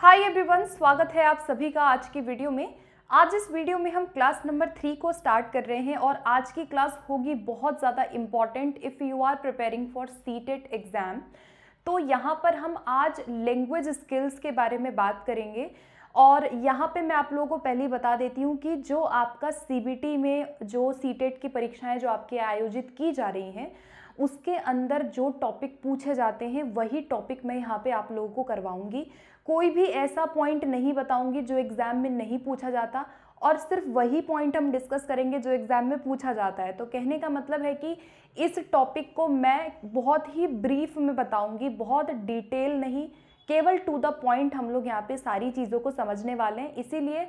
hi everyone स्वागत है आप सभी का आज की वीडियो में आज इस वीडियो में हम क्लास नंबर थ्री को स्टार्ट कर रहे हैं और आज की क्लास होगी बहुत ज़्यादा important if you are preparing for CTET exam तो यहाँ पर हम आज लैंग्वेज स्किल्स के बारे में बात करेंगे और यहाँ पे मैं आप लोगों को पहले ही बता देती हूँ कि जो आपका सी में जो सी e की परीक्षाएं जो आपके आयोजित की जा रही हैं उसके अंदर जो टॉपिक पूछे जाते हैं वही टॉपिक मैं यहाँ पे आप लोगों को करवाऊँगी कोई भी ऐसा पॉइंट नहीं बताऊंगी जो एग्ज़ाम में नहीं पूछा जाता और सिर्फ वही पॉइंट हम डिस्कस करेंगे जो एग्ज़ाम में पूछा जाता है तो कहने का मतलब है कि इस टॉपिक को मैं बहुत ही ब्रीफ में बताऊंगी बहुत डिटेल नहीं केवल टू द पॉइंट हम लोग यहाँ पे सारी चीज़ों को समझने वाले हैं इसीलिए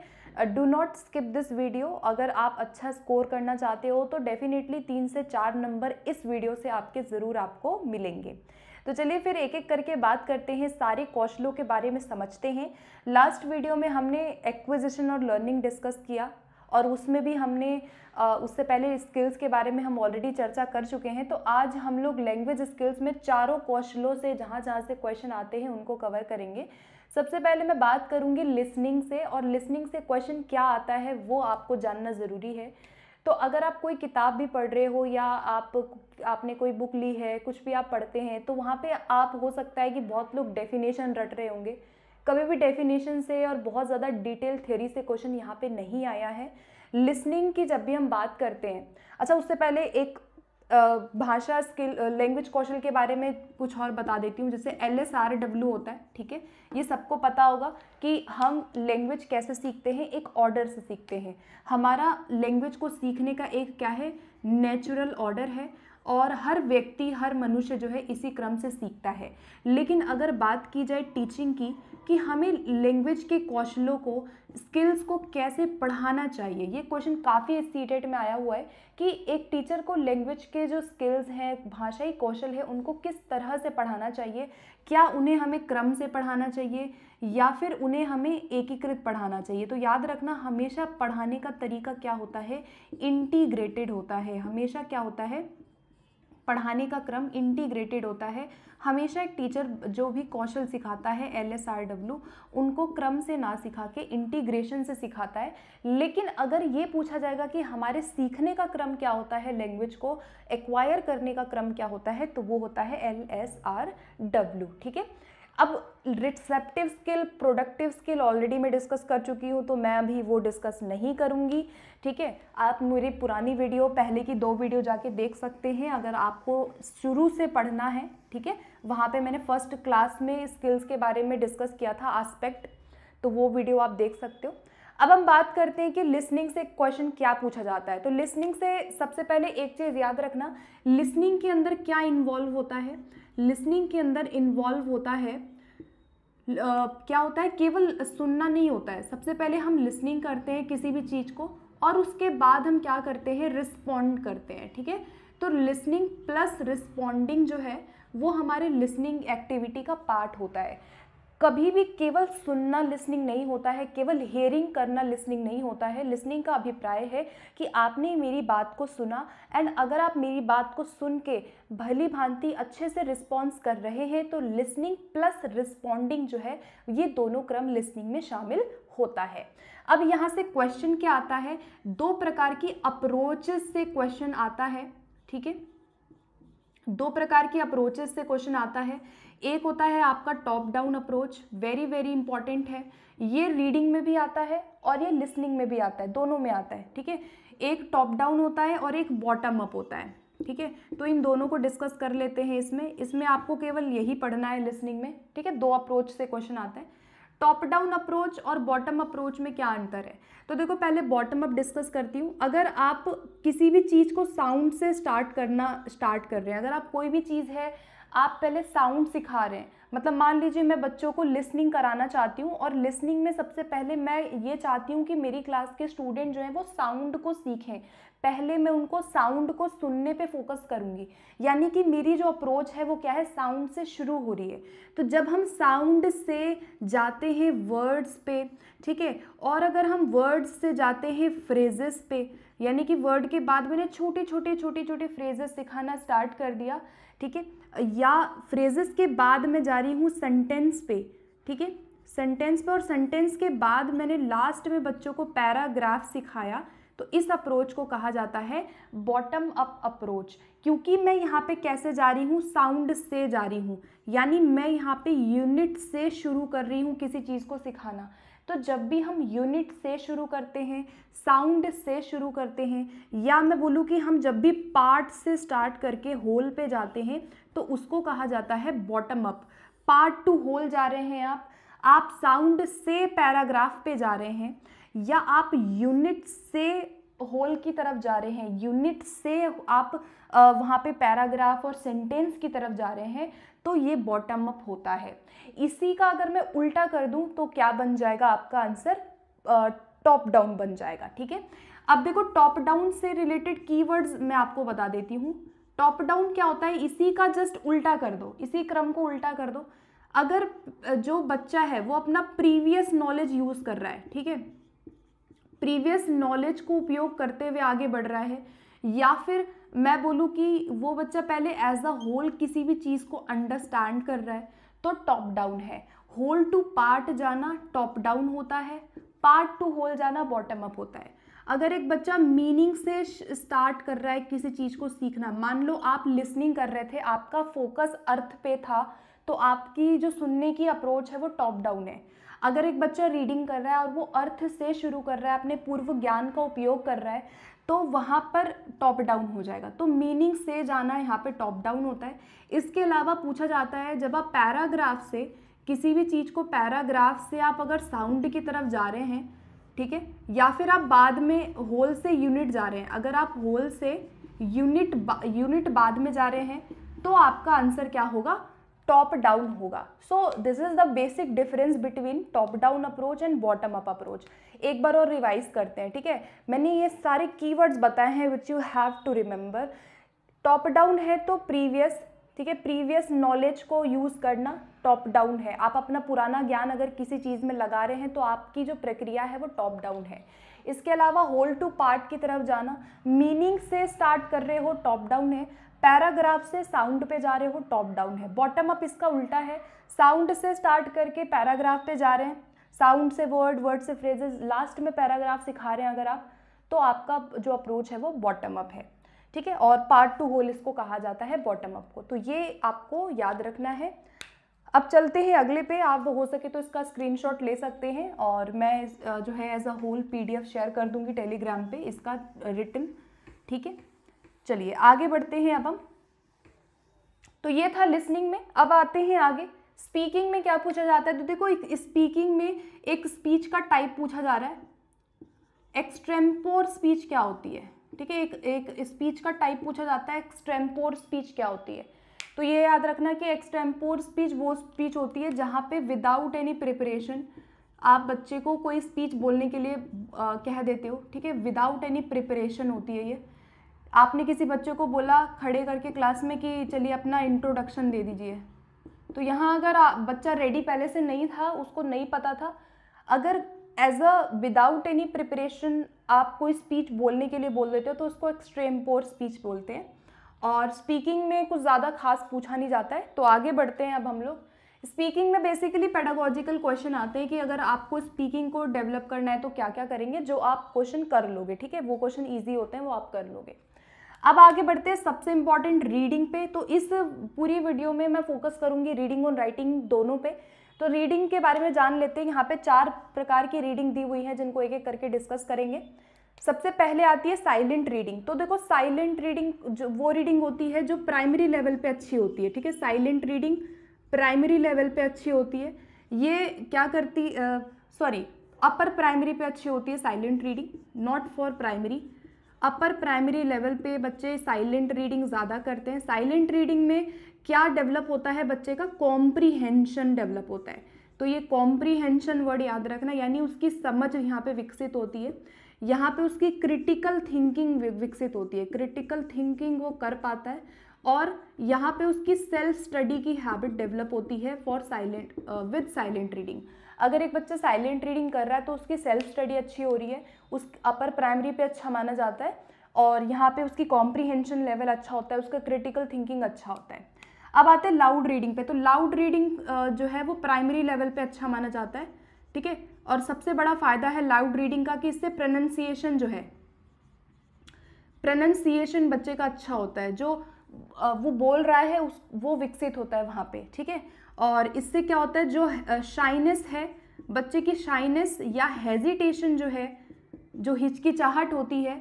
do not skip this video अगर आप अच्छा स्कोर करना चाहते हो तो डेफ़िनेटली तीन से चार नंबर इस वीडियो से आपके ज़रूर आपको मिलेंगे तो चलिए फिर एक एक करके बात करते हैं सारे कौशलों के बारे में समझते हैं लास्ट वीडियो में हमने एक्विजिशन और लर्निंग डिस्कस किया और उसमें भी हमने आ, उससे पहले स्किल्स के बारे में हम ऑलरेडी चर्चा कर चुके हैं तो आज हम लोग लैंग्वेज स्किल्स में चारों कौशलों से जहाँ जहाँ से क्वेश्चन आते हैं उनको कवर करेंगे सबसे पहले मैं बात करूँगी लिसनिंग से और लिसनिंग से क्वेश्चन क्या आता है वो आपको जानना ज़रूरी है तो अगर आप कोई किताब भी पढ़ रहे हो या आप आपने कोई बुक ली है कुछ भी आप पढ़ते हैं तो वहाँ पे आप हो सकता है कि बहुत लोग डेफिनेशन रट रहे होंगे कभी भी डेफिनेशन से और बहुत ज़्यादा डिटेल थ्योरी से क्वेश्चन यहाँ पे नहीं आया है लिसनिंग की जब भी हम बात करते हैं अच्छा उससे पहले एक भाषा स्किल लैंग्वेज कौशल के बारे में कुछ और बता देती हूँ जैसे एल एस आर डब्ल्यू होता है ठीक है ये सबको पता होगा कि हम लैंग्वेज कैसे सीखते हैं एक ऑर्डर से सीखते हैं हमारा लैंग्वेज को सीखने का एक क्या है नेचुरल ऑर्डर है और हर व्यक्ति हर मनुष्य जो है इसी क्रम से सीखता है लेकिन अगर बात की जाए टीचिंग की कि हमें लैंग्वेज के कौशलों को स्किल्स को कैसे पढ़ाना चाहिए ये क्वेश्चन काफ़ी इस सी में आया हुआ है कि एक टीचर को लैंग्वेज के जो स्किल्स हैं भाषाई कौशल है उनको किस तरह से पढ़ाना चाहिए क्या उन्हें हमें क्रम से पढ़ाना चाहिए या फिर उन्हें हमें एकीकृत पढ़ाना चाहिए तो याद रखना हमेशा पढ़ाने का तरीका क्या होता है इंटीग्रेटेड होता है हमेशा क्या होता है पढ़ाने का क्रम इंटीग्रेटेड होता है हमेशा एक टीचर जो भी कौशल सिखाता है एल एस आर डब्ल्यू उनको क्रम से ना सिखा के इंटीग्रेशन से सिखाता है लेकिन अगर ये पूछा जाएगा कि हमारे सीखने का क्रम क्या होता है लैंग्वेज को एक्वायर करने का क्रम क्या होता है तो वो होता है एल एस आर डब्ल्यू ठीक है अब receptive skill productive skill already मैं डिस्कस कर चुकी हूँ तो मैं अभी वो डिस्कस नहीं करूँगी ठीक है आप मेरी पुरानी वीडियो पहले की दो वीडियो जाके देख सकते हैं अगर आपको शुरू से पढ़ना है ठीक है वहाँ पे मैंने फर्स्ट क्लास में स्किल्स के बारे में डिस्कस किया था आस्पेक्ट तो वो वीडियो आप देख सकते हो अब हम बात करते हैं कि लिसनिंग से क्वेश्चन क्या पूछा जाता है तो लिसनिंग से सबसे पहले एक चीज़ याद रखना लिसनिंग के अंदर क्या इन्वॉल्व होता है लिसनिंग के अंदर इन्वॉल्व होता है Uh, क्या होता है केवल सुनना नहीं होता है सबसे पहले हम लिसनिंग करते हैं किसी भी चीज़ को और उसके बाद हम क्या करते हैं रिस्पॉन्ड करते हैं ठीक है तो लिसनिंग प्लस रिस्पॉन्डिंग जो है वो हमारे लिसनिंग एक्टिविटी का पार्ट होता है कभी भी केवल सुनना लिसनिंग नहीं होता है केवल हेयरिंग करना लिसनिंग नहीं होता है लिसनिंग का अभिप्राय है कि आपने मेरी बात को सुना एंड अगर आप मेरी बात को सुन के भली भांति अच्छे से रिस्पॉन्स कर रहे हैं तो लिसनिंग प्लस रिस्पॉन्डिंग जो है ये दोनों क्रम लिसनिंग में शामिल होता है अब यहाँ से क्वेश्चन क्या आता है दो प्रकार की अप्रोच से क्वेश्चन आता है ठीक है दो प्रकार के अप्रोचेस से क्वेश्चन आता है एक होता है आपका top down approach very very important है ये रीडिंग में भी आता है और ये लिसनिंग में भी आता है दोनों में आता है ठीक है एक टॉप डाउन होता है और एक बॉटम अप होता है ठीक है तो इन दोनों को डिस्कस कर लेते हैं इसमें इसमें आपको केवल यही पढ़ना है लिसनिंग में ठीक है दो अप्रोच से क्वेश्चन आता है टॉप डाउन अप्रोच और बॉटम अप्रोच में क्या अंतर है तो देखो पहले बॉटम अप डिस्कस करती हूँ अगर आप किसी भी चीज़ को साउंड से स्टार्ट करना स्टार्ट कर रहे हैं अगर आप कोई भी चीज़ है आप पहले साउंड सिखा रहे हैं मतलब मान लीजिए मैं बच्चों को लिसनिंग कराना चाहती हूँ और लिसनिंग में सबसे पहले मैं ये चाहती हूँ कि मेरी क्लास के स्टूडेंट जो हैं वो साउंड को सीखें पहले मैं उनको साउंड को सुनने पे फोकस करूँगी यानी कि मेरी जो अप्रोच है वो क्या है साउंड से शुरू हो रही है तो जब हम साउंड से जाते हैं वर्ड्स पे ठीक है और अगर हम वर्ड्स से जाते हैं फ्रेजेस पे यानी कि वर्ड के बाद मैंने छोटे छोटे छोटे छोटे फ्रेजेस सिखाना स्टार्ट कर दिया ठीक है या फ्रेजेस के बाद मैं जा रही हूँ सेंटेंस पे ठीक है सेंटेंस पे और सेंटेंस के बाद मैंने लास्ट में बच्चों को पैराग्राफ सिखाया तो इस अप्रोच को कहा जाता है बॉटम अप अप्रोच क्योंकि मैं यहाँ पे कैसे जा रही हूँ साउंड से जा रही हूँ यानी मैं यहाँ पे यूनिट से शुरू कर रही हूँ किसी चीज़ को सिखाना तो जब भी हम यूनिट से शुरू करते हैं साउंड से शुरू करते हैं या मैं बोलूँ कि हम जब भी पार्ट से स्टार्ट करके होल पे जाते हैं तो उसको कहा जाता है bottom up part to whole जा रहे हैं आप आप साउंड से पैराग्राफ पे जा रहे हैं या आप यूनिट से होल की तरफ जा रहे हैं यूनिट से आप वहाँ पे पैराग्राफ और सेंटेंस की तरफ जा रहे हैं तो ये बॉटम अप होता है इसी का अगर मैं उल्टा कर दूँ तो क्या बन जाएगा आपका आंसर टॉप डाउन बन जाएगा ठीक है अब देखो टॉप डाउन से रिलेटेड कीवर्ड्स मैं आपको बता देती हूँ टॉप डाउन क्या होता है इसी का जस्ट उल्टा कर दो इसी क्रम को उल्टा कर दो अगर जो बच्चा है वो अपना प्रीवियस नॉलेज यूज़ कर रहा है ठीक है प्रीवियस नॉलेज को उपयोग करते हुए आगे बढ़ रहा है या फिर मैं बोलूँ कि वो बच्चा पहले एज अ होल किसी भी चीज़ को अंडरस्टैंड कर रहा है तो टॉप डाउन है होल टू पार्ट जाना टॉप डाउन होता है पार्ट टू होल जाना बॉटम अप होता है अगर एक बच्चा मीनिंग से स्टार्ट कर रहा है किसी चीज़ को सीखना मान लो आप लिसनिंग कर रहे थे आपका फोकस अर्थ पे था तो आपकी जो सुनने की अप्रोच है वो टॉप डाउन है अगर एक बच्चा रीडिंग कर रहा है और वो अर्थ से शुरू कर रहा है अपने पूर्व ज्ञान का उपयोग कर रहा है तो वहाँ पर टॉप डाउन हो जाएगा तो मीनिंग से जाना यहाँ पर टॉप डाउन होता है इसके अलावा पूछा जाता है जब आप पैराग्राफ से किसी भी चीज़ को पैराग्राफ से आप अगर साउंड की तरफ जा रहे हैं ठीक है या फिर आप बाद में होल से यूनिट जा रहे हैं अगर आप होल से यूनिट बा, यूनिट बाद में जा रहे हैं तो आपका आंसर क्या होगा टॉप डाउन होगा so this is the basic difference between top down approach and bottom up approach एक बार और रिवाइज करते हैं ठीक है मैंने ये सारे कीवर्ड्स बताए हैं which you have to remember top down है तो प्रीवियस ठीक है प्रीवियस नॉलेज को यूज़ करना टॉप डाउन है आप अपना पुराना ज्ञान अगर किसी चीज़ में लगा रहे हैं तो आपकी जो प्रक्रिया है वो टॉप डाउन है इसके अलावा होल टू पार्ट की तरफ जाना मीनिंग से स्टार्ट कर रहे हो टॉप डाउन है पैराग्राफ से साउंड पे जा रहे हो टॉप डाउन है बॉटम अप इसका उल्टा है साउंड से स्टार्ट करके पैराग्राफ पे जा रहे हैं साउंड से वर्ड वर्ड से फ्रेजेस लास्ट में पैराग्राफ सिखा रहे हैं अगर आप तो आपका जो अप्रोच है वो बॉटम अप है ठीक है और पार्ट टू होल इसको कहा जाता है बॉटम अप को तो ये आपको याद रखना है अब चलते हैं अगले पे आप हो सके तो इसका स्क्रीनशॉट ले सकते हैं और मैं जो है as a whole PDF share कर दूंगी टेलीग्राम पे इसका रिटर्न ठीक है चलिए आगे बढ़ते हैं अब हम तो ये था लिसनिंग में अब आते हैं आगे स्पीकिंग में क्या पूछा जाता है तो देखो एक स्पीकिंग में एक स्पीच का टाइप पूछा जा रहा है एक्सट्रेम्पोर स्पीच क्या होती है ठीक है एक एक स्पीच का टाइप पूछा जाता है एक्सट्रेम्पोर स्पीच क्या होती है तो ये याद रखना कि एक्सट्रेम्पोर स्पीच वो स्पीच होती है जहाँ पे विदाउट एनी प्रिपरेशन आप बच्चे को कोई स्पीच बोलने के लिए आ, कह देते हो ठीक है विदाउट एनी प्रिपरेशन होती है ये आपने किसी बच्चे को बोला खड़े करके क्लास में कि चलिए अपना इंट्रोडक्शन दे दीजिए तो यहाँ अगर बच्चा रेडी पहले से नहीं था उसको नहीं पता था अगर as a without any preparation आप कोई स्पीच बोलने के लिए बोल देते हो तो उसको एक्सट्रीम पोर स्पीच बोलते हैं और स्पीकिंग में कुछ ज़्यादा खास पूछा नहीं जाता है तो आगे बढ़ते हैं अब हम लोग स्पीकिंग में बेसिकली पेडागोजिकल क्वेश्चन आते हैं कि अगर आपको स्पीकिंग को डेवलप करना है तो क्या क्या करेंगे जो आप क्वेश्चन कर लोगे ठीक है वो क्वेश्चन ईजी होते हैं वो आप कर लोगे अब आगे बढ़ते हैं सबसे इम्पॉर्टेंट रीडिंग पे तो इस पूरी वीडियो में मैं फोकस करूंगी रीडिंग और राइटिंग दोनों पे तो रीडिंग के बारे में जान लेते हैं यहाँ पे चार प्रकार की रीडिंग दी हुई है जिनको एक एक करके डिस्कस करेंगे सबसे पहले आती है साइलेंट रीडिंग तो देखो साइलेंट रीडिंग जो वो रीडिंग होती है जो प्राइमरी लेवल पर अच्छी होती है ठीक है साइलेंट रीडिंग प्राइमरी लेवल पर अच्छी होती है ये क्या करती सॉरी अपर प्राइमरी पे अच्छी होती है silent reading not for primary upper primary level पे बच्चे साइलेंट रीडिंग ज़्यादा करते हैं साइलेंट रीडिंग में क्या डेवलप होता है बच्चे का कॉम्प्रीहेंशन डेवलप होता है तो ये कॉम्प्रीहेंशन वर्ड याद रखना यानी उसकी समझ यहाँ पे विकसित होती है यहाँ पे उसकी क्रिटिकल थिंकिंग विकसित होती है क्रिटिकल थिंकिंग वो कर पाता है और यहाँ पे उसकी सेल्फ स्टडी की हैबिट डेवलप होती है for silent with silent reading अगर एक बच्चा साइलेंट रीडिंग कर रहा है तो उसकी सेल्फ स्टडी अच्छी हो रही है उस अपर प्राइमरी पे अच्छा माना जाता है और यहाँ पे उसकी कॉम्प्रीहेंशन लेवल अच्छा होता है उसका क्रिटिकल थिंकिंग अच्छा होता है अब आते हैं लाउड रीडिंग पे तो लाउड रीडिंग जो है वो प्राइमरी लेवल पे अच्छा माना जाता है ठीक है और सबसे बड़ा फ़ायदा है लाउड रीडिंग का कि इससे प्रोनंसिएशन जो है प्रोनंसिएशन बच्चे का अच्छा होता है जो वो बोल रहा है उस वो विकसित होता है वहाँ पे ठीक है और इससे क्या होता है जो शाइनेस है बच्चे की शाइनेस या हेजिटेशन जो है जो हिचकिचाहट होती है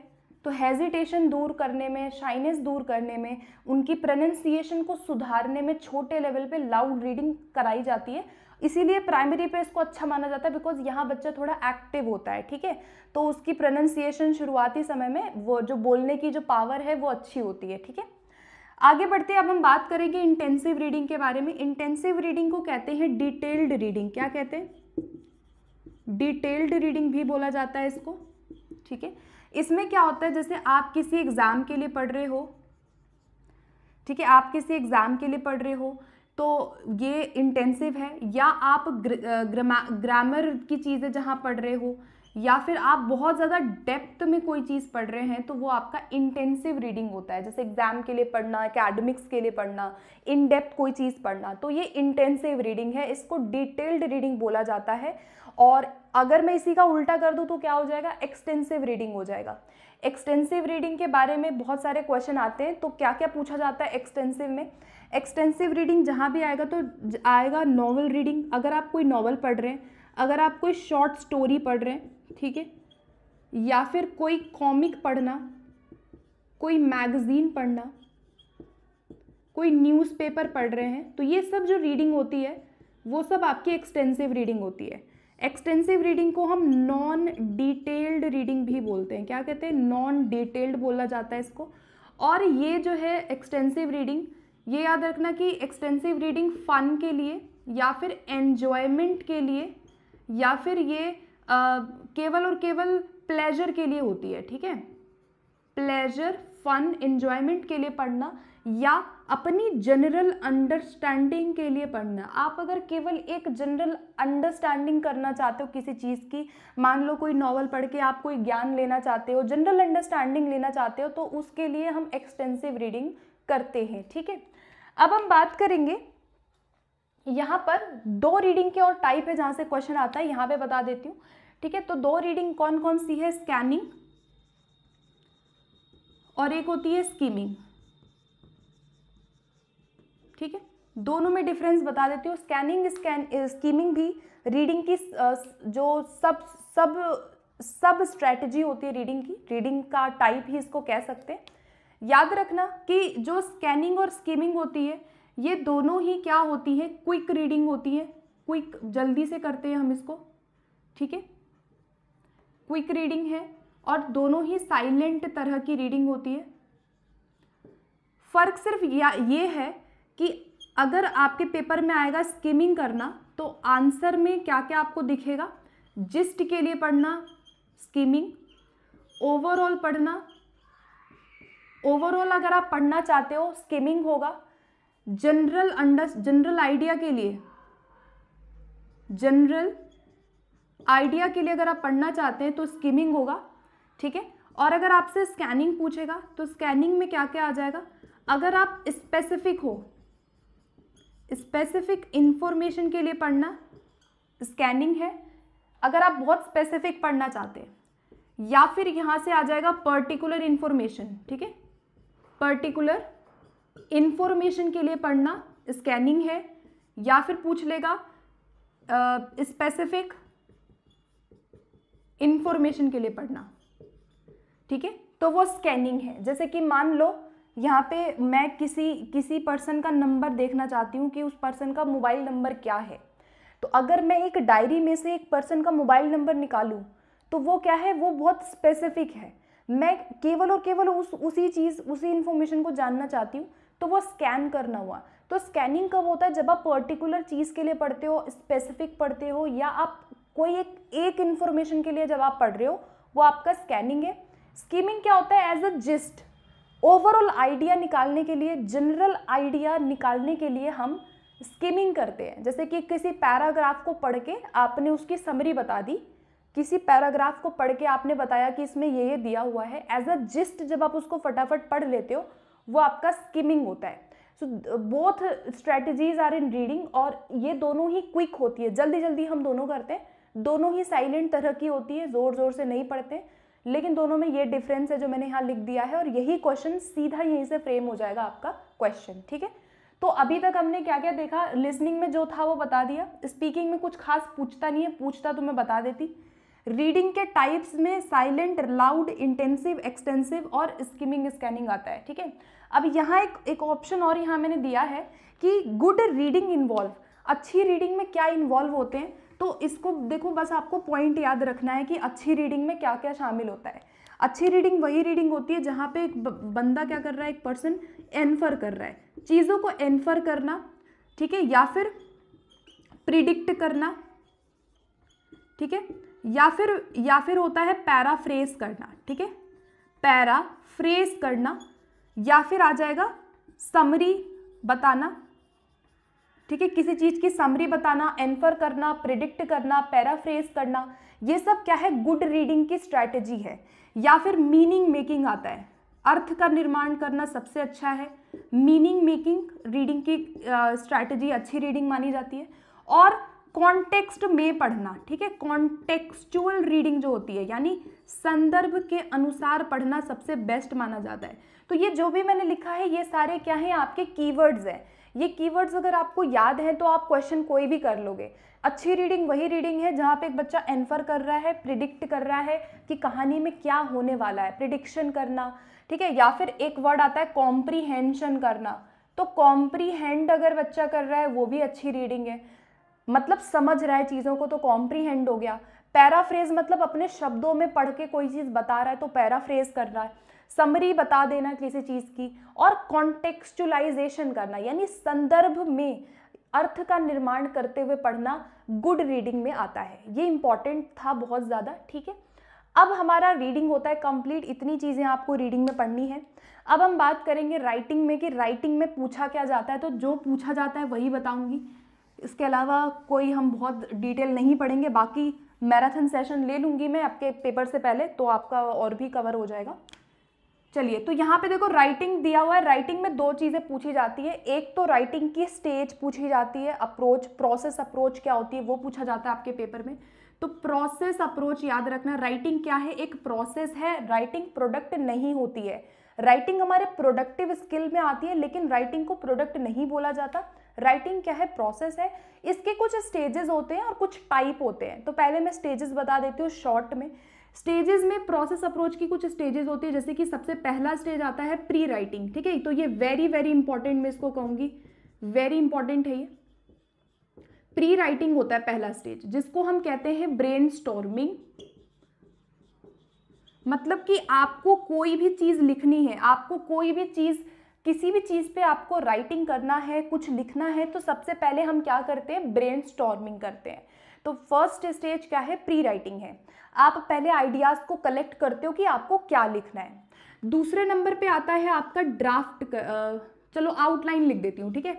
तो हेजिटेशन दूर करने में शाइनेस दूर करने में उनकी प्रोनंसिएशन को सुधारने में छोटे लेवल पे लाउड रीडिंग कराई जाती है इसीलिए प्राइमरी पे इसको अच्छा माना जाता है बिकॉज यहाँ बच्चा थोड़ा एक्टिव होता है ठीक है तो उसकी प्रोनंसिएशन शुरुआती समय में वो जो बोलने की जो पावर है वो अच्छी होती है ठीक है आगे बढ़ते अब हम बात करेंगे इंटेंसिव रीडिंग के बारे में इंटेंसिव रीडिंग को कहते हैं डिटेल्ड रीडिंग क्या कहते हैं डिटेल्ड रीडिंग भी बोला जाता है इसको ठीक है इसमें क्या होता है जैसे आप किसी एग्ज़ाम के लिए पढ़ रहे हो ठीक है आप किसी एग्ज़ाम के लिए पढ़ रहे हो तो ये इंटेंसिव है या आप ग्र, ग्रामर की चीज़ें जहाँ पढ़ रहे हो या फिर आप बहुत ज़्यादा डेप्थ में कोई चीज़ पढ़ रहे हैं तो वो आपका इंटेंसिव रीडिंग होता है जैसे एग्ज़ाम के लिए पढ़ना एकेडमिक्स के लिए पढ़ना इन डेप्थ कोई चीज़ पढ़ना तो ये इंटेंसिव रीडिंग है इसको डिटेल्ड रीडिंग बोला जाता है और अगर मैं इसी का उल्टा कर दूँ तो क्या हो जाएगा एक्सटेंसिव रीडिंग हो जाएगा एक्सटेंसिव रीडिंग के बारे में बहुत सारे क्वेश्चन आते हैं तो क्या क्या पूछा जाता है एक्सटेंसिव में एक्सटेंसिव रीडिंग जहाँ भी आएगा तो आएगा नॉवल रीडिंग अगर आप कोई नॉवल पढ़ रहे हैं अगर आप कोई शॉर्ट स्टोरी पढ़ रहे हैं ठीक है या फिर कोई कॉमिक पढ़ना कोई मैगज़ीन पढ़ना कोई न्यूज़पेपर पढ़ रहे हैं तो ये सब जो रीडिंग होती है वो सब आपकी एक्सटेंसिव रीडिंग होती है एक्सटेंसिव रीडिंग को हम नॉन डिटेल्ड रीडिंग भी बोलते हैं क्या कहते हैं नॉन डिटेल्ड बोला जाता है इसको और ये जो है एक्सटेंसिव रीडिंग ये याद रखना कि एक्सटेंसिव रीडिंग फ़न के लिए या फिर एन्जॉयमेंट के लिए या फिर ये केवल और केवल प्लेजर के लिए होती है ठीक है प्लेजर फन इंजॉयमेंट के लिए पढ़ना या अपनी जनरल अंडरस्टैंडिंग के लिए पढ़ना आप अगर केवल एक जनरल अंडरस्टैंडिंग करना चाहते हो किसी चीज़ की मान लो कोई नॉवल पढ़ के आप कोई ज्ञान लेना चाहते हो जनरल अंडरस्टैंडिंग लेना चाहते हो तो उसके लिए हम एक्सटेंसिव रीडिंग करते हैं ठीक है अब हम बात करेंगे यहाँ पर दो रीडिंग के और टाइप है जहाँ से क्वेश्चन आता है यहाँ पे बता देती हूँ ठीक है तो दो रीडिंग कौन कौन सी है स्कैनिंग और एक होती है स्कीमिंग ठीक है दोनों में डिफरेंस बता देती हूँ स्कैनिंग स्कैन स्कीमिंग भी रीडिंग की जो सब सब सब स्ट्रेटजी होती है रीडिंग की रीडिंग का टाइप ही इसको कह सकते हैं याद रखना कि जो स्कैनिंग और स्कीमिंग होती है ये दोनों ही क्या होती हैं क्विक रीडिंग होती है क्विक जल्दी से करते हैं हम इसको ठीक है क्विक रीडिंग है और दोनों ही साइलेंट तरह की रीडिंग होती है फ़र्क सिर्फ या ये है कि अगर आपके पेपर में आएगा स्किमिंग करना तो आंसर में क्या क्या आपको दिखेगा जिस्ट के लिए पढ़ना स्किमिंग ओवरऑल पढ़ना ओवरऑल अगर आप पढ़ना चाहते हो स्किमिंग होगा जनरल अंडर जनरल आइडिया के लिए जनरल आइडिया के लिए अगर आप पढ़ना चाहते हैं तो स्कीमिंग होगा ठीक है और अगर आपसे स्कैनिंग पूछेगा तो स्कैनिंग में क्या क्या आ जाएगा अगर आप स्पेसिफिक हो स्पेसिफिक इन्फॉर्मेशन के लिए पढ़ना स्कैनिंग है अगर आप बहुत स्पेसिफिक पढ़ना चाहते हैं या फिर यहाँ से आ जाएगा पर्टिकुलर इन्फॉर्मेशन ठीक है पर्टिकुलर इन्फॉर्मेशन के लिए पढ़ना स्कैनिंग है या फिर पूछ लेगा स्पेसिफिक इन्फॉर्मेशन के लिए पढ़ना ठीक है तो वो स्कैनिंग है जैसे कि मान लो यहाँ पे मैं किसी किसी पर्सन का नंबर देखना चाहती हूँ कि उस पर्सन का मोबाइल नंबर क्या है तो अगर मैं एक डायरी में से एक पर्सन का मोबाइल नंबर निकालूँ तो वो क्या है वो बहुत स्पेसिफिक है मैं केवल और केवल उस उसी चीज़ उसी इन्फॉर्मेशन को जानना चाहती हूँ तो वो स्कैन करना हुआ तो स्कैनिंग कब होता है जब आप पर्टिकुलर चीज़ के लिए पढ़ते हो स्पेसिफिक पढ़ते हो या आप कोई एक एक इन्फॉर्मेशन के लिए जब आप पढ़ रहे हो वो आपका स्कैनिंग है स्कीमिंग क्या होता है as a gist overall idea निकालने के लिए जनरल आइडिया निकालने के लिए हम स्कीमिंग करते हैं जैसे कि किसी पैराग्राफ को पढ़ के आपने उसकी समरी बता दी किसी पैराग्राफ को पढ़ के आपने बताया कि इसमें ये ये दिया हुआ है एज अ जिस्ट जब आप उसको फटाफट पढ़ लेते हो वो आपका स्किमिंग होता है so both strategies are in reading और ये दोनों ही क्विक होती है जल्दी जल्दी हम दोनों करते हैं दोनों ही साइलेंट तरह की होती है ज़ोर ज़ोर से नहीं पढ़ते लेकिन दोनों में ये डिफरेंस है जो मैंने यहाँ लिख दिया है और यही क्वेश्चन सीधा यहीं से फ्रेम हो जाएगा आपका क्वेश्चन ठीक है तो अभी तक हमने क्या क्या देखा लिसनिंग में जो था वो बता दिया स्पीकिंग में कुछ खास पूछता नहीं है पूछता तो मैं बता देती रीडिंग के टाइप्स में साइलेंट लाउड इंटेंसिव एक्सटेंसिव और स्किमिंग स्कैनिंग आता है ठीक है अब यहाँ एक एक ऑप्शन और यहाँ मैंने दिया है कि गुड रीडिंग इन्वॉल्व अच्छी रीडिंग में क्या इन्वॉल्व होते हैं तो इसको देखो बस आपको पॉइंट याद रखना है कि अच्छी रीडिंग में क्या क्या शामिल होता है अच्छी रीडिंग वही रीडिंग होती है जहाँ पे एक बंदा क्या कर रहा है एक पर्सन एनफर कर रहा है चीज़ों को एनफर करना ठीक है या फिर प्रिडिक्ट करना ठीक है या फिर या फिर होता है पैराफ्रेज करना ठीक है पैराफ्रेज करना या फिर आ जाएगा समरी बताना ठीक है किसी चीज़ की समरी बताना एन्फर करना प्रिडिक्ट करना पैराफ्रेज करना ये सब क्या है गुड रीडिंग की स्ट्रैटेजी है या फिर मीनिंग मेकिंग आता है अर्थ का निर्माण करना सबसे अच्छा है मीनिंग मेकिंग रीडिंग की स्ट्रैटेजी uh, अच्छी रीडिंग मानी जाती है और कॉन्टेक्स्ट में पढ़ना ठीक है कॉन्टेक्चुअल रीडिंग जो होती है यानी संदर्भ के अनुसार पढ़ना सबसे बेस्ट माना जाता है तो ये जो भी मैंने लिखा है ये सारे क्या हैं आपके कीवर्ड्स हैं ये कीवर्ड्स अगर आपको याद हैं तो आप क्वेश्चन कोई भी कर लोगे अच्छी रीडिंग वही रीडिंग है जहाँ पे एक बच्चा एन्फर कर रहा है प्रिडिक्ट कर रहा है कि कहानी में क्या होने वाला है प्रिडिक्शन करना ठीक है या फिर एक वर्ड आता है कॉम्प्रीहेंशन करना तो कॉम्प्रीहेंड अगर बच्चा कर रहा है वो भी अच्छी रीडिंग है मतलब समझ रहा है चीज़ों को तो कॉम्प्रीहेंड हो गया पैराफ्रेज मतलब अपने शब्दों में पढ़ के कोई चीज़ बता रहा है तो पैराफ्रेज कर रहा है समरी बता देना किसी चीज़ की और कॉन्टेक्चुलाइजेशन करना यानी संदर्भ में अर्थ का निर्माण करते हुए पढ़ना गुड रीडिंग में आता है ये इंपॉर्टेंट था बहुत ज़्यादा ठीक है अब हमारा रीडिंग होता है कंप्लीट इतनी चीज़ें आपको रीडिंग में पढ़नी है अब हम बात करेंगे राइटिंग में कि राइटिंग में पूछा क्या जाता है तो जो पूछा जाता है वही बताऊंगी इसके अलावा कोई हम बहुत डिटेल नहीं पढ़ेंगे बाकी मैराथन सेशन ले लूँगी मैं आपके पेपर से पहले तो आपका और भी कवर हो जाएगा चलिए तो यहाँ पे देखो राइटिंग दिया हुआ है राइटिंग में दो चीज़ें तो पूछी जाती है एक तो राइटिंग की स्टेज पूछी जाती है अप्रोच प्रोसेस अप्रोच क्या होती है वो पूछा जाता है आपके पेपर में तो प्रोसेस अप्रोच याद रखना राइटिंग क्या है एक प्रोसेस है राइटिंग प्रोडक्ट नहीं होती है राइटिंग हमारे प्रोडक्टिव स्किल में आती है लेकिन राइटिंग को प्रोडक्ट नहीं बोला जाता राइटिंग क्या है प्रोसेस है इसके कुछ स्टेजेस होते हैं और कुछ टाइप होते हैं तो पहले मैं स्टेजेस बता देती हूँ शॉर्ट में स्टेजेस में प्रोसेस अप्रोच की कुछ स्टेजेस होती है जैसे कि सबसे पहला स्टेज आता है प्री राइटिंग ठीक है तो ये वेरी वेरी इंपॉर्टेंट मैं इसको कहूंगी वेरी इंपॉर्टेंट है ये प्री राइटिंग होता है पहला स्टेज जिसको हम कहते हैं ब्रेन स्टॉर्मिंग मतलब कि आपको कोई भी चीज़ लिखनी है आपको कोई भी चीज़ किसी भी चीज़ पे आपको राइटिंग करना है कुछ लिखना है तो सबसे पहले हम क्या करते हैं ब्रेन स्टॉर्मिंग करते हैं तो फर्स्ट स्टेज क्या है प्री राइटिंग है आप पहले आइडियाज़ को कलेक्ट करते हो कि आपको क्या लिखना है दूसरे नंबर पे आता है आपका ड्राफ्ट चलो आउटलाइन लिख देती हूँ ठीक है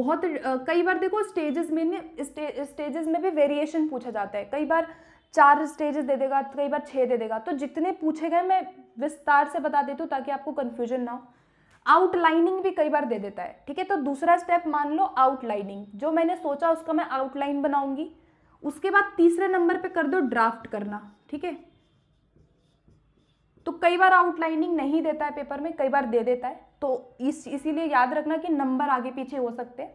बहुत कई बार देखो स्टेजेस में स्टे, स्टेजेस में भी वेरिएशन पूछा जाता है कई बार चार स्टेजेस दे देगा कई बार छः दे देगा तो जितने पूछे गए मैं विस्तार से बता देती हूँ ताकि आपको कन्फ्यूजन ना हो आउटलाइनिंग भी कई बार दे देता है ठीक है तो दूसरा स्टेप मान लो आउटलाइनिंग जो मैंने सोचा उसका मैं आउटलाइन बनाऊंगी उसके बाद तीसरे नंबर पे कर दो ड्राफ्ट करना ठीक है तो कई बार आउटलाइनिंग नहीं देता है पेपर में कई बार दे देता है तो इस इसीलिए याद रखना कि नंबर आगे पीछे हो सकते हैं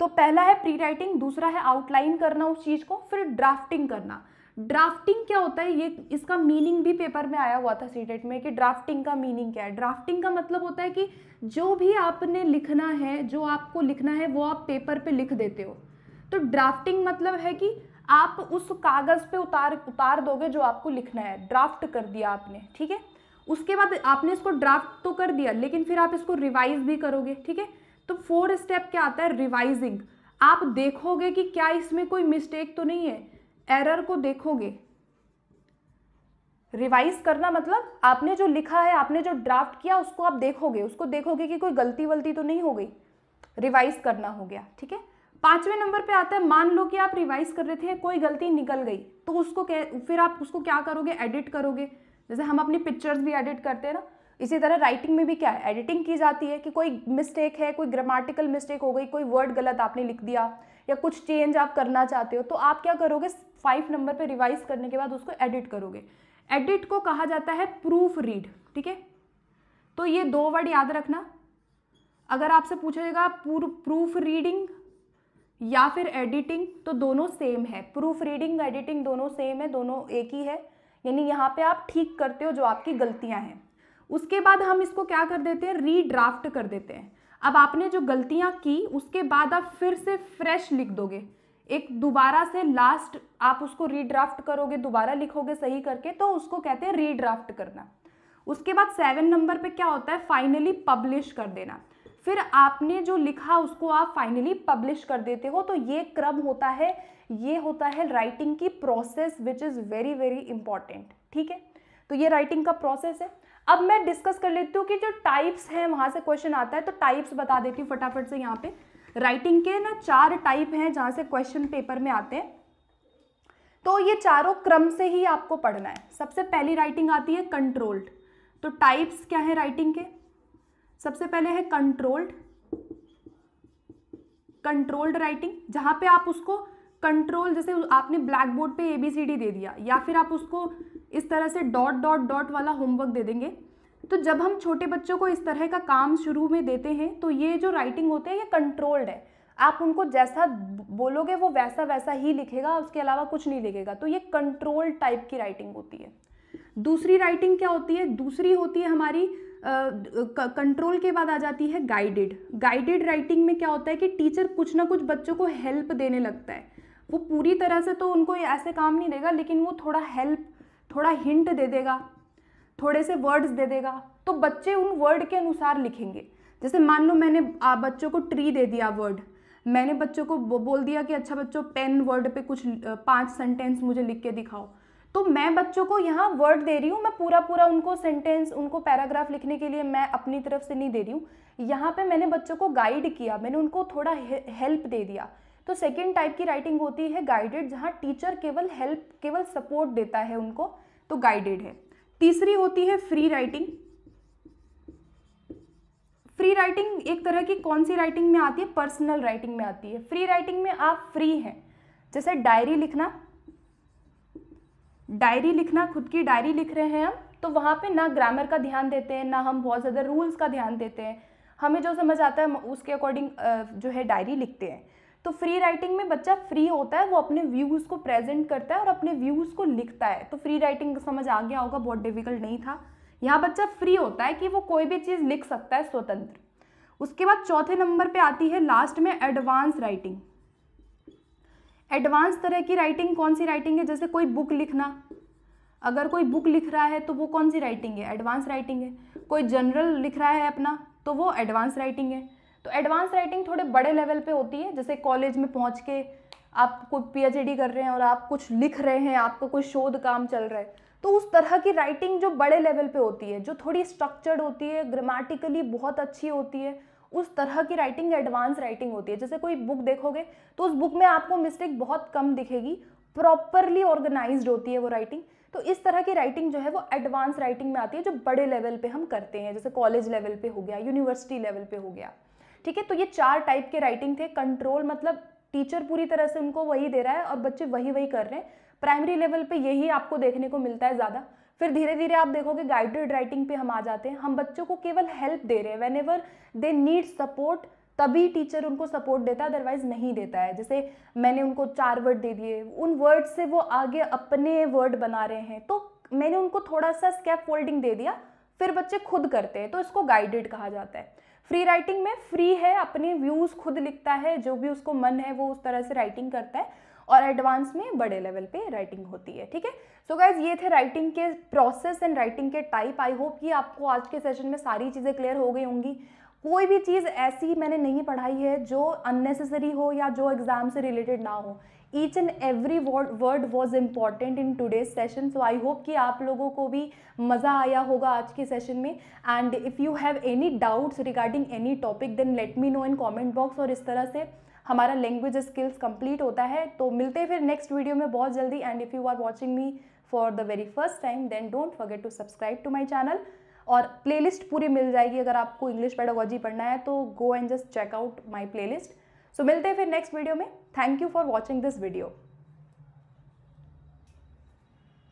तो पहला है प्री राइटिंग दूसरा है आउटलाइन करना उस चीज़ को फिर ड्राफ्टिंग करना ड्राफ्टिंग क्या होता है ये इसका मीनिंग भी पेपर में आया हुआ था सीटेट में कि ड्राफ्टिंग का मीनिंग क्या है ड्राफ्टिंग का मतलब होता है कि जो भी आपने लिखना है जो आपको लिखना है वो आप पेपर पे लिख देते हो तो ड्राफ्टिंग मतलब है कि आप उस कागज़ पे उतार उतार दोगे जो आपको लिखना है ड्राफ्ट कर दिया आपने ठीक है उसके बाद आपने इसको ड्राफ्ट तो कर दिया लेकिन फिर आप इसको रिवाइज भी करोगे ठीक है तो फोर स्टेप क्या आता है रिवाइजिंग आप देखोगे कि क्या इसमें कोई मिस्टेक तो नहीं है एरर को देखोगे रिवाइज करना मतलब आपने जो लिखा है आपने जो ड्राफ्ट किया उसको आप देखोगे उसको देखोगे कि कोई गलती वलती तो नहीं हो गई रिवाइज करना हो गया ठीक है पांचवें नंबर पे आता है मान लो कि आप रिवाइज कर रहे थे कोई गलती निकल गई तो उसको फिर आप उसको क्या करोगे एडिट करोगे जैसे हम अपनी पिक्चर्स भी एडिट करते हैं ना इसी तरह राइटिंग में भी क्या है एडिटिंग की जाती है कि कोई मिस्टेक है कोई ग्रामेटिकल मिस्टेक हो गई कोई वर्ड गलत आपने लिख दिया या कुछ चेंज आप करना चाहते हो तो आप क्या करोगे फाइव नंबर पे रिवाइज करने के बाद उसको एडिट करोगे एडिट को कहा जाता है प्रूफ रीड ठीक है तो ये दो वर्ड याद रखना अगर आपसे पूछेगा प्रूफ रीडिंग या फिर एडिटिंग तो दोनों सेम है प्रूफ रीडिंग एडिटिंग दोनों सेम है दोनों एक ही है यानी यहाँ पे आप ठीक करते हो जो आपकी गलतियाँ हैं उसके बाद हम इसको क्या कर देते हैं रीड्राफ्ट कर देते हैं अब आपने जो गलतियाँ की उसके बाद आप फिर से फ्रेश लिख दोगे एक दोबारा से लास्ट आप उसको रीड्राफ्ट करोगे दोबारा लिखोगे सही करके तो उसको कहते हैं रीड्राफ्ट करना उसके बाद सेवन नंबर पे क्या होता है फाइनली पब्लिश कर देना फिर आपने जो लिखा उसको आप फाइनली पब्लिश कर देते हो तो ये क्रम होता है ये होता है राइटिंग की process which is very very important ठीक है तो ये राइटिंग का प्रोसेस है अब मैं डिस्कस कर लेती हूँ कि जो टाइप्स हैं वहाँ से क्वेश्चन आता है तो टाइप्स बता देती हूँ फटाफट से यहाँ पे राइटिंग के ना चार टाइप हैं जहाँ से क्वेश्चन पेपर में आते हैं तो ये चारों क्रम से ही आपको पढ़ना है सबसे पहली राइटिंग आती है कंट्रोल्ड तो टाइप्स क्या है राइटिंग के सबसे पहले है कंट्रोल्ड कंट्रोल्ड राइटिंग जहाँ पे आप उसको कंट्रोल जैसे आपने ब्लैक बोर्ड पे ए बी सी डी दे दिया या फिर आप उसको इस तरह से डॉट डॉट डॉट वाला होमवर्क दे देंगे तो जब हम छोटे बच्चों को इस तरह का काम शुरू में देते हैं तो ये जो राइटिंग होती है ये कंट्रोल्ड है आप उनको जैसा बोलोगे वो वैसा वैसा ही लिखेगा उसके अलावा कुछ नहीं लिखेगा तो ये कंट्रोल टाइप की राइटिंग होती है दूसरी राइटिंग क्या होती है दूसरी होती है हमारी कंट्रोल uh, के बाद आ जाती है गाइडेड गाइडेड राइटिंग में क्या होता है कि टीचर कुछ ना कुछ बच्चों को हेल्प देने लगता है वो पूरी तरह से तो उनको ऐसे काम नहीं देगा लेकिन वो थोड़ा हेल्प थोड़ा हिंट दे देगा थोड़े से वर्ड्स दे देगा तो बच्चे उन वर्ड के अनुसार लिखेंगे जैसे मान लो मैंने आ, बच्चों को ट्री दे दिया वर्ड मैंने बच्चों को बोल दिया कि अच्छा बच्चों पेन वर्ड पे कुछ पांच सेंटेंस मुझे लिख के दिखाओ तो मैं बच्चों को यहाँ वर्ड दे रही हूँ मैं पूरा पूरा उनको सेंटेंस उनको पैराग्राफ लिखने के लिए मैं अपनी तरफ से नहीं दे रही हूँ यहाँ पे मैंने बच्चों को गाइड किया मैंने उनको थोड़ा हेल्प दे दिया तो सेकेंड टाइप की राइटिंग होती है गाइडेड जहाँ टीचर केवल हेल्प केवल सपोर्ट देता है उनको तो गाइडेड है तीसरी होती है फ्री राइटिंग फ्री राइटिंग एक तरह की कौन सी राइटिंग में आती है पर्सनल राइटिंग में आती है फ्री राइटिंग में आप फ्री हैं जैसे डायरी लिखना डायरी लिखना खुद की डायरी लिख रहे हैं हम तो वहाँ पे ना ग्रामर का ध्यान देते हैं ना हम बहुत ज़्यादा रूल्स का ध्यान देते हैं हमें जो समझ आता है उसके अकॉर्डिंग जो है डायरी लिखते हैं तो फ्री राइटिंग में बच्चा फ्री होता है वो अपने व्यूज़ को प्रेजेंट करता है और अपने व्यूज़ को लिखता है तो फ्री राइटिंग समझ आ गया होगा बहुत डिफिकल्ट नहीं था यहाँ बच्चा फ्री होता है कि वो कोई भी चीज़ लिख सकता है स्वतंत्र उसके बाद चौथे नंबर पे आती है लास्ट में एडवांस राइटिंग एडवांस तरह की राइटिंग कौन सी राइटिंग है जैसे कोई बुक लिखना अगर कोई बुक लिख रहा है तो वो कौन सी राइटिंग है एडवांस राइटिंग है कोई जनरल लिख रहा है अपना तो वो एडवांस राइटिंग है तो एडवांस राइटिंग थोड़े बड़े लेवल पे होती है जैसे कॉलेज में पहुंच के आप कोई पीएचडी कर रहे हैं और आप कुछ लिख रहे हैं आपका कोई शोध काम चल रहा है तो उस तरह की राइटिंग जो बड़े लेवल पे होती है जो थोड़ी स्ट्रक्चर्ड होती है ग्रामेटिकली बहुत अच्छी होती है उस तरह की राइटिंग एडवांस राइटिंग होती है जैसे कोई बुक देखोगे तो उस बुक में आपको मिस्टेक बहुत कम दिखेगी प्रॉपरली ऑर्गेनाइज होती है वो राइटिंग तो इस तरह की राइटिंग जो है वो एडवांस राइटिंग में आती है जो बड़े लेवल पे हम करते हैं जैसे कॉलेज लेवल पे हो गया यूनिवर्सिटी लेवल पे हो गया ठीक है तो ये चार टाइप के राइटिंग थे कंट्रोल मतलब टीचर पूरी तरह से उनको वही दे रहा है और बच्चे वही वही कर रहे हैं प्राइमरी लेवल पे यही आपको देखने को मिलता है ज़्यादा फिर धीरे धीरे आप देखोगे गाइडेड राइटिंग पे हम आ जाते हैं हम बच्चों को केवल हेल्प दे रहे हैं whenever they need support तभी टीचर उनको सपोर्ट देता है अदरवाइज नहीं देता है जैसे मैंने उनको चार वर्ड दे दिए उन वर्ड से वो आगे अपने वर्ड बना रहे हैं तो मैंने उनको थोड़ा सा स्कैप फोल्डिंग दे दिया फिर बच्चे खुद करते हैं तो इसको गाइडेड कहा जाता है फ्री राइटिंग में फ्री है अपने व्यूज़ खुद लिखता है जो भी उसको मन है वो उस तरह से राइटिंग करता है और एडवांस में बड़े लेवल पे राइटिंग होती है ठीक है सो गाइज ये थे राइटिंग के प्रोसेस एंड राइटिंग के टाइप आई होप कि आपको आज के सेशन में सारी चीज़ें क्लियर हो गई होंगी कोई भी चीज़ ऐसी मैंने नहीं पढ़ाई है जो अननेसेसरी हो या जो एग्ज़ाम से रिलेटेड ना हो each and every word word was important in today's session so I hope कि आप लोगों को भी मज़ा आया होगा आज के सेशन में and if you have any doubts regarding any topic then let me know in comment box और इस तरह से हमारा लैंग्वेज स्किल्स कंप्लीट होता है तो मिलते फिर नेक्स्ट वीडियो में बहुत जल्दी and if you are watching me for the very first time then don't forget to subscribe to my channel और प्लेलिस्ट पूरी मिल जाएगी अगर आपको इंग्लिश पेडागोजी पढ़ना है तो go and just check out my list so मिलते हैं फिर नेक्स्ट वीडियो में thank you for watching this video